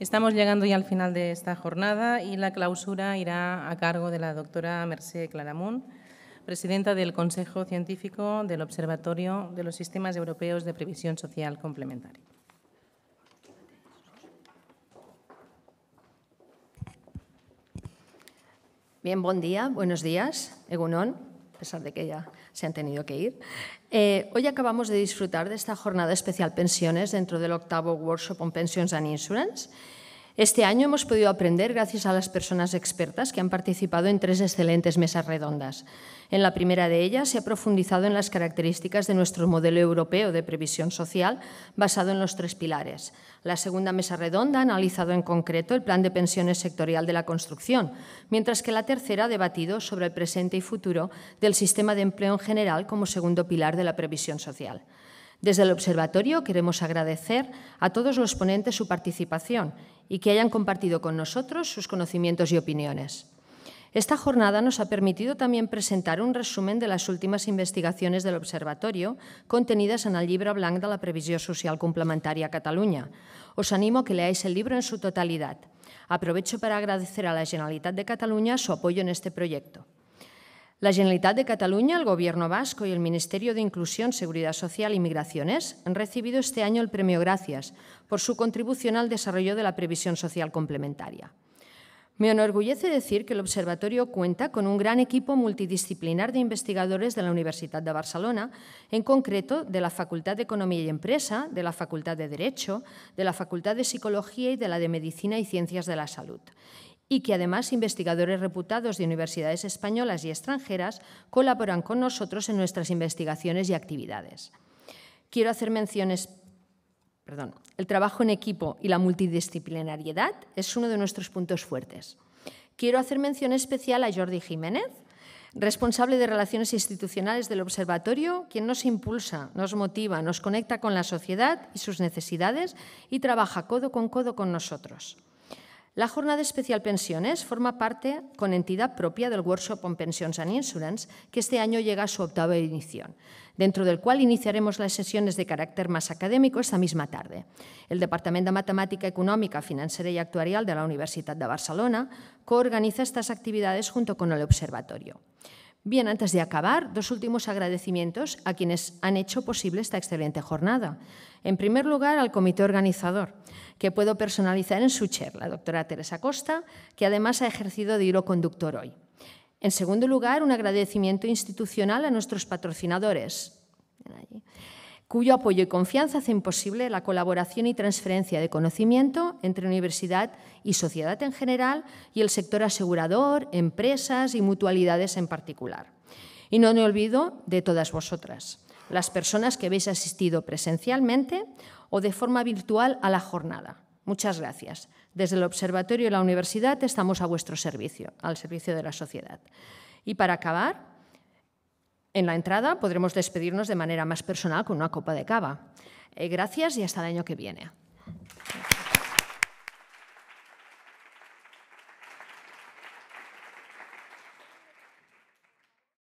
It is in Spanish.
Estamos llegando ya al final de esta jornada y la clausura irá a cargo de la doctora Mercé Claramunt, presidenta del Consejo Científico del Observatorio de los Sistemas Europeos de Previsión Social Complementaria. Bien, buen día, buenos días, Egunon a pesar de que ya se han tenido que ir. Eh, hoy acabamos de disfrutar de esta jornada especial Pensiones dentro del octavo Workshop on Pensions and Insurance. Este año hemos podido aprender gracias a las personas expertas que han participado en tres excelentes mesas redondas. En la primera de ellas se ha profundizado en las características de nuestro modelo europeo de previsión social basado en los tres pilares. La segunda mesa redonda ha analizado en concreto el plan de pensiones sectorial de la construcción, mientras que la tercera ha debatido sobre el presente y futuro del sistema de empleo en general como segundo pilar de la previsión social. Desde el Observatorio queremos agradecer a todos los ponentes su participación y que hayan compartido con nosotros sus conocimientos y opiniones. Esta jornada nos ha permitido también presentar un resumen de las últimas investigaciones del Observatorio contenidas en el libro blanc de la Previsión Social Complementaria Cataluña. Os animo a que leáis el libro en su totalidad. Aprovecho para agradecer a la Generalitat de Cataluña su apoyo en este proyecto. La Generalitat de Cataluña, el Gobierno Vasco y el Ministerio de Inclusión, Seguridad Social y Migraciones han recibido este año el Premio Gracias por su contribución al desarrollo de la previsión social complementaria. Me enorgullece decir que el observatorio cuenta con un gran equipo multidisciplinar de investigadores de la Universidad de Barcelona, en concreto de la Facultad de Economía y Empresa, de la Facultad de Derecho, de la Facultad de Psicología y de la de Medicina y Ciencias de la Salud, y que además investigadores reputados de universidades españolas y extranjeras colaboran con nosotros en nuestras investigaciones y actividades. Quiero hacer menciones Perdón. el trabajo en equipo y la multidisciplinariedad es uno de nuestros puntos fuertes. Quiero hacer mención especial a Jordi Jiménez, responsable de Relaciones Institucionales del Observatorio, quien nos impulsa, nos motiva, nos conecta con la sociedad y sus necesidades y trabaja codo con codo con nosotros. La jornada especial pensiones forma parte con entidad propia del Workshop on Pensions and Insurance, que este año llega a su octava edición, dentro del cual iniciaremos las sesiones de carácter más académico esta misma tarde. El Departamento de Matemática Económica, Financiera y Actuarial de la Universidad de Barcelona coorganiza estas actividades junto con el Observatorio. Bien, antes de acabar, dos últimos agradecimientos a quienes han hecho posible esta excelente jornada. En primer lugar, al comité organizador, que puedo personalizar en su chair, la doctora Teresa Costa, que además ha ejercido de hilo conductor hoy. En segundo lugar, un agradecimiento institucional a nuestros patrocinadores cuyo apoyo y confianza hacen imposible la colaboración y transferencia de conocimiento entre universidad y sociedad en general y el sector asegurador, empresas y mutualidades en particular. Y no me olvido de todas vosotras, las personas que habéis asistido presencialmente o de forma virtual a la jornada. Muchas gracias. Desde el Observatorio y la Universidad estamos a vuestro servicio, al servicio de la sociedad. Y para acabar, en la entrada podremos despedirnos de manera más personal con una copa de cava. Eh, gracias y hasta el año que viene.